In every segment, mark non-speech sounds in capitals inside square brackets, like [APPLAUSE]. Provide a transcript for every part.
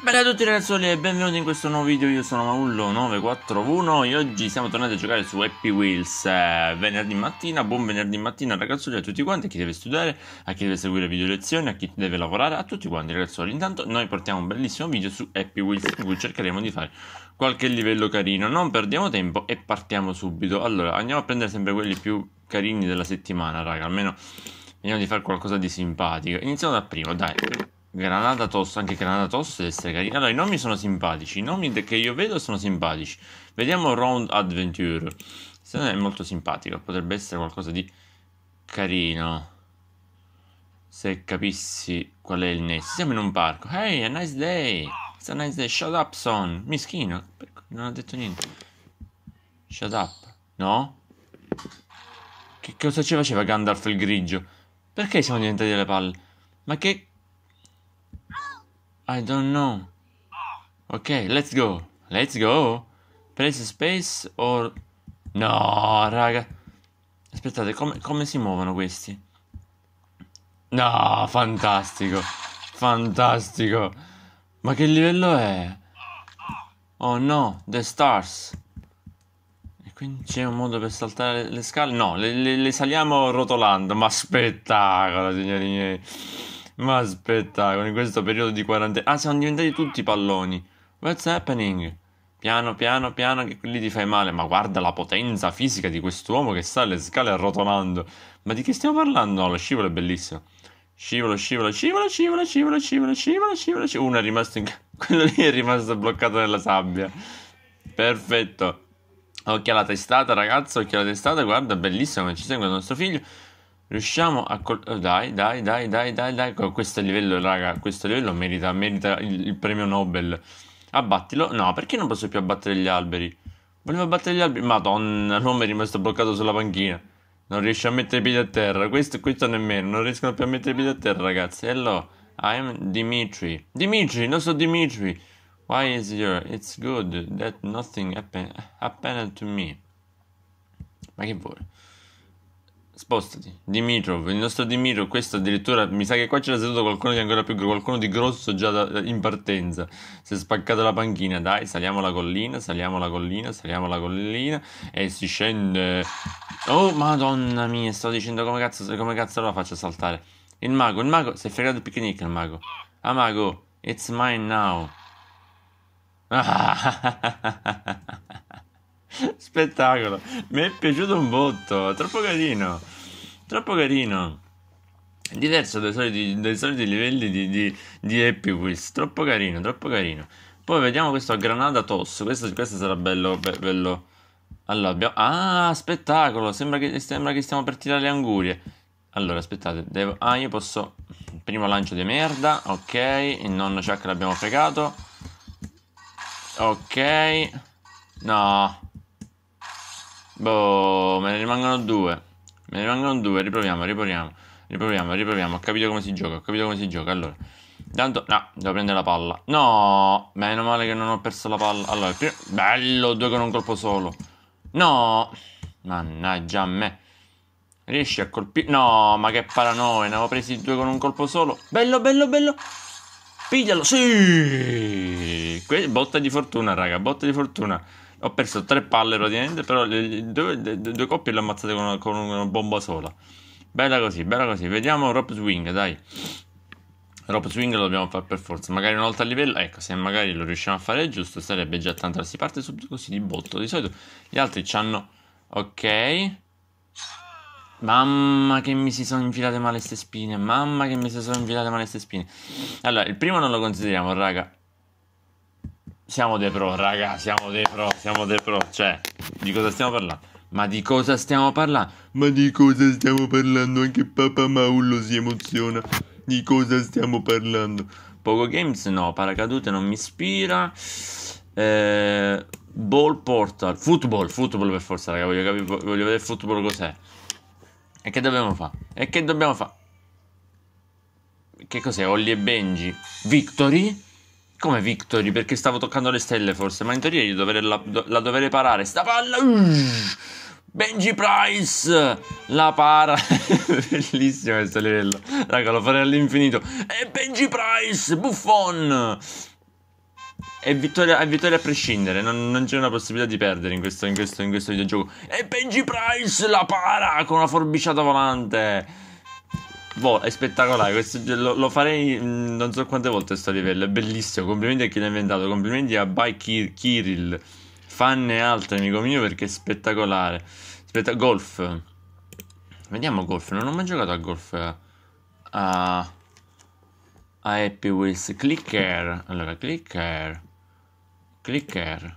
Bella a tutti ragazzuoli e benvenuti in questo nuovo video, io sono Maullo941 e oggi siamo tornati a giocare su Happy Wheels eh, venerdì mattina, buon venerdì mattina ragazzuoli a tutti quanti, a chi deve studiare, a chi deve seguire video lezioni, a chi deve lavorare, a tutti quanti ragazzuoli. Intanto noi portiamo un bellissimo video su Happy Wheels in cui cercheremo di fare qualche livello carino, non perdiamo tempo e partiamo subito. Allora andiamo a prendere sempre quelli più carini della settimana raga, almeno vediamo di fare qualcosa di simpatico. Iniziamo da primo, dai. Granata tosse, anche Granata tosse deve essere carina. Allora, i nomi sono simpatici. I nomi che io vedo sono simpatici. Vediamo Round Adventure. Se non è molto simpatico, potrebbe essere qualcosa di carino. Se capissi qual è il nesso. Siamo in un parco. Hey, a nice day. It's a nice day. Shut up, son. Mischino. Non ha detto niente. Shut up. No? Che cosa ci faceva Gandalf il grigio? Perché siamo diventati delle palle? Ma che i don't know. Ok, let's go. Let's go. Press space or... No, raga. Aspettate, come, come si muovono questi? No, fantastico. Fantastico. Ma che livello è? Oh no, The Stars. E quindi c'è un modo per saltare le scale? No, le, le, le saliamo rotolando. Ma spettacolo, signori miei. Ma spettacolo, in questo periodo di quarantena. Ah, siamo diventati tutti palloni. What's happening? Piano, piano, piano, che lì ti fai male. Ma guarda la potenza fisica di quest'uomo che sta alle scale arrotolando. Ma di che stiamo parlando? No, lo scivolo è bellissimo. Scivolo, scivolo, scivolo, scivolo, scivolo, scivolo, scivolo, scivolo, scivolo. Uno è rimasto in... [LAUGHS] Quello lì è rimasto bloccato nella sabbia. Perfetto. Occhio alla testata, ragazzo, occhio alla testata. Guarda, bellissimo, ci segue il nostro figlio. Riusciamo a col- oh, dai, dai, dai, dai, dai, dai, questo livello, raga, questo livello merita, merita il, il, premio Nobel. Abbattilo. No, perché non posso più abbattere gli alberi? Volevo abbattere gli alberi. Madonna, non [LAUGHS] mi è rimasto bloccato sulla panchina. Non riesce a mettere i piedi a terra. Questo, questo nemmeno. Non riescono più a mettere i piedi a terra, ragazzi. Hello, I'm Dimitri. Dimitri, non so Dimitri. Why is here? It's good that nothing happen- happened to me. Ma che vuoi? Spostati, Dimitro, il nostro Dimitrov, questo addirittura, mi sa che qua c'era seduto qualcuno di ancora più qualcuno di grosso già da, eh, in partenza, si è spaccata la panchina, dai, saliamo la collina, saliamo la collina, saliamo la collina e si scende... Oh madonna mia, sto dicendo come cazzo, come cazzo la faccio saltare. Il mago, il mago, si è fregato il picnic il mago. Ah mago, it's mine now. Ah. [LAUGHS] [LAUGHS] Spettacolo. Mi è piaciuto un botto. Troppo carino. Troppo carino. Diverso dai soliti, dai soliti livelli di, di, di Happy Wheels. Troppo carino, troppo carino. Poi vediamo questo a Granada Toss. Questo, questo sarà bello, be, bello. Allora, abbiamo... Ah, spettacolo. Sembra che, sembra che stiamo per tirare le angurie. Allora, aspettate, devo... Ah, io posso... Primo lancio di merda, ok. Il nonno Chuck l'abbiamo fregato. Ok. No. Boh, me ne rimangono due. Me ne rimangono due, riproviamo, riproviamo. Riproviamo, riproviamo. Ho capito come si gioca, ho capito come si gioca. Allora, intanto, no, devo prendere la palla. No, meno male che non ho perso la palla. Allora, primo... bello, due con un colpo solo. No, mannaggia a me. Riesci a colpire... No, ma che paranoia, ne avevo presi due con un colpo solo. Bello, bello, bello. Piglialo, sì! Que- botta di fortuna, raga, botta di fortuna. Ho perso tre palle praticamente, però le, due, le, due coppie le ho ammazzate con una, con una, bomba sola. Bella così, bella così. Vediamo Rope Swing, dai. Rope Swing lo dobbiamo fare per forza. Magari una volta a livello, ecco, se magari lo riusciamo a fare giusto, sarebbe già tanto. Si parte subito così di botto. Di solito gli altri ci hanno... Ok. Mamma che mi si sono infilate male queste spine. Mamma che mi si sono infilate male queste spine. Allora, il primo non lo consideriamo, raga. Siamo dei pro, raga, siamo dei pro, siamo dei pro. Cioè, di cosa stiamo parlando? Ma di cosa stiamo parlando? Ma di cosa stiamo parlando? Anche Papa Maullo si emoziona. Di cosa stiamo parlando? Poco Games no, Paracadute non mi ispira. Eh, ball Portal, football, football per forza, raga, voglio, capire, voglio vedere football cos'è. E che dobbiamo fare? E che dobbiamo fare? Che cos'è? Olli e Benji? Victory? Come Victory? Perché stavo toccando le stelle forse, ma in teoria io dovrei, la, la dovrei parare. Sta palla! Benji Price! La para! [LAUGHS] Bellissimo questo livello. Raga, lo farei all'infinito. E Benji Price! Buffon! È vittoria, è vittoria, a prescindere, non, non c'è una possibilità di perdere in questo, in questo, in questo videogioco. E Benji Price la para con una forbiciata volante. Boh, è spettacolare, questo, lo, lo, farei mm, non so quante volte a sto livello, è bellissimo, complimenti a chi l'ha inventato, complimenti a By Kir- Kirill, fan e altri amico mio perché è spettacolare. Spetta- golf. Vediamo golf, non ho mai giocato a golf eh, a, a Happy Wheels. Clicker, allora clicker, clicker.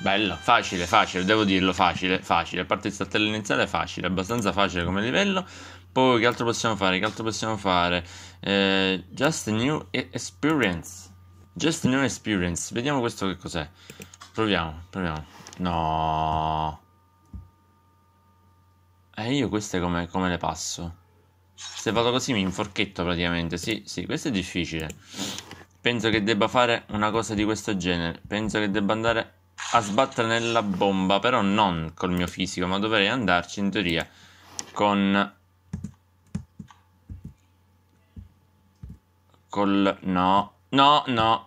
Bello, facile, facile, devo dirlo, facile, facile. A parte il saltello iniziale è facile, abbastanza facile come livello. Poi che altro possiamo fare? Che altro possiamo fare? Eh, just new experience. Just new experience. Vediamo questo che cos'è. Proviamo, proviamo. No. E eh, io queste come, come, le passo? Se vado così mi inforchetto praticamente. Sì, sì, questo è difficile. Penso che debba fare una cosa di questo genere. Penso che debba andare a sbattere nella bomba, però non col mio fisico, ma dovrei andarci in teoria con col no, no, no.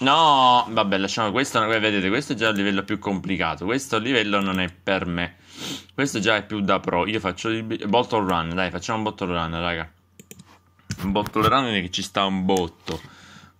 No, vabbè, lasciamo questo, vedete, questo è già il livello più complicato. Questo livello non è per me. Questo già è più da pro. Io faccio il bottle run, dai, facciamo un bottle run, raga. Un bottle run che ci sta un botto.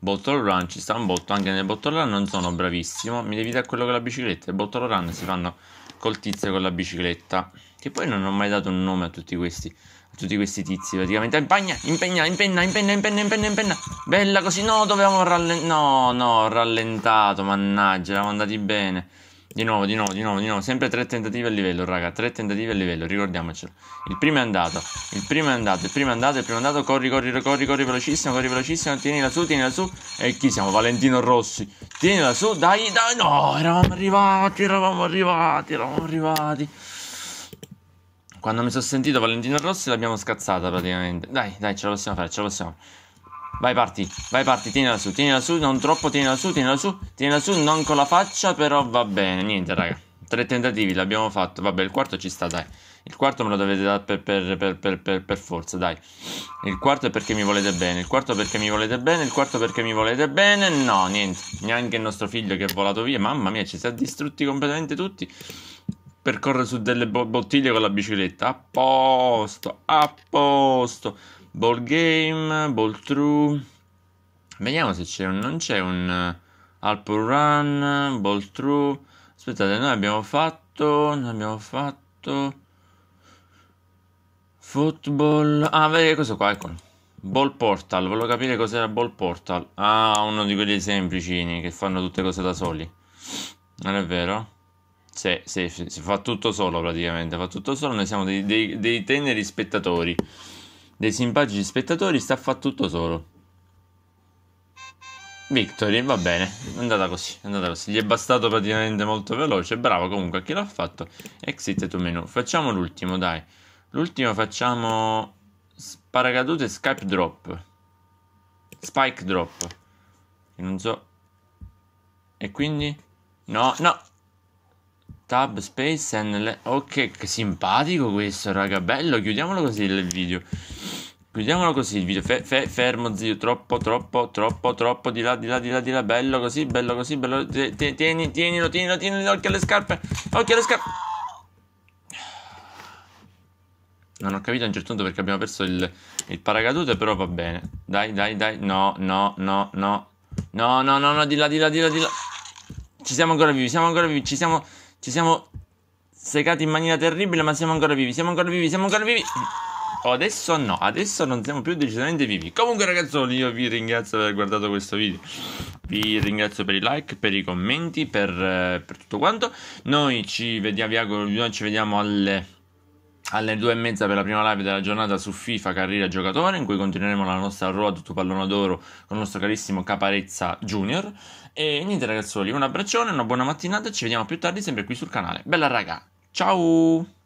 Bottle Run ci sta un botto, anche nel Bottle Run non sono bravissimo, mi devi dare quello con la bicicletta, il Bottle Run si fanno col tizio con la bicicletta, che poi non ho mai dato un nome a tutti questi, a tutti questi tizi, praticamente impegna, impegna, impenna, impenna, impenna, impenna, impenna, bella così, no, dovevamo rallentare, no, no, ho rallentato, mannaggia, eravamo andati bene. Di nuovo, di nuovo, di nuovo, di nuovo. Sempre tre tentativi a livello, raga. Tre tentativi a livello, ricordiamocelo. Il primo è andato. Il primo è andato. Il primo è andato. Il primo è andato. Corri, corri, corri, corri velocissimo, corri velocissimo. Tienila su, tienila su. E chi siamo? Valentino Rossi. Tienila su, dai, dai. No, eravamo arrivati, eravamo arrivati, eravamo arrivati. Quando mi sono sentito Valentino Rossi l'abbiamo scazzata praticamente. Dai, dai, ce la possiamo fare, ce la possiamo fare. Vai, parti, vai, parti, tienila su, tienila su, non troppo, tienila su, tienila su, tienila su, non con la faccia, però va bene, niente, raga. Tre tentativi l'abbiamo fatto, vabbè, il quarto ci sta, dai. Il quarto me lo dovete dare per, per, per, per, per forza, dai. Il quarto è perché mi volete bene, il quarto perché mi volete bene, il quarto perché mi volete bene, no, niente. Neanche il nostro figlio che è volato via, mamma mia, ci si è distrutti completamente tutti percorre su delle bottiglie con la bicicletta. A posto, a posto. Ball game, ball true. Vediamo se c'è un. Non c'è un. Eh, Alpo run, ball true. Aspettate, noi abbiamo fatto. Noi abbiamo fatto. Football. Ah, vedi questo qua, eccolo. Ball portal. Volevo capire cos'era ball portal. Ah, uno di quelli semplicini che fanno tutte cose da soli. Non è vero? Sì, sì, sì, si fa tutto solo praticamente, fa tutto solo, noi siamo dei, dei, dei teneri spettatori dei simpatici spettatori sta a fa tutto solo. Victory, va bene, è andata così, è andata così. Gli è bastato praticamente molto veloce, bravo comunque a chi l'ha fatto. Exit to menu. Facciamo l'ultimo, dai. L'ultimo facciamo paracadute Skype Drop. Spike Drop. non so. E quindi? No, no, Tab Space and Ok, oh, che simpatico questo, raga, bello. Chiudiamolo così il video. Chiudiamolo così il video. Fe, fe, fermo, zio. Troppo, troppo, troppo, troppo. Di là, di là, di là, di là. Bello così, bello così, bello. Tieni, tienilo, tienilo, tienilo. tienilo occhio alle scarpe. Occhio alle scarpe. Non ho capito a un certo punto perché abbiamo perso il, il paracadute, però va bene. Dai, dai, dai. No, no, no, no. No, no, no, no, di là, di là, di là, di là. Ci siamo ancora vivi, siamo ancora vivi, ci siamo... Ci siamo segati in maniera terribile, ma siamo ancora vivi, siamo ancora vivi, siamo ancora vivi. Oh, adesso no, adesso non siamo più decisamente vivi. Comunque ragazzi, io vi ringrazio per aver guardato questo video. Vi ringrazio per i like, per i commenti, per, eh, per tutto quanto. Noi ci vediamo, vi auguro, noi ci vediamo alle alle due e mezza per la prima live della giornata su FIFA Carriera Giocatore, in cui continueremo la nostra road to pallone d'oro con il nostro carissimo Caparezza Junior. E niente ragazzoli, un abbraccione, una buona mattinata e ci vediamo più tardi sempre qui sul canale. Bella raga, ciao!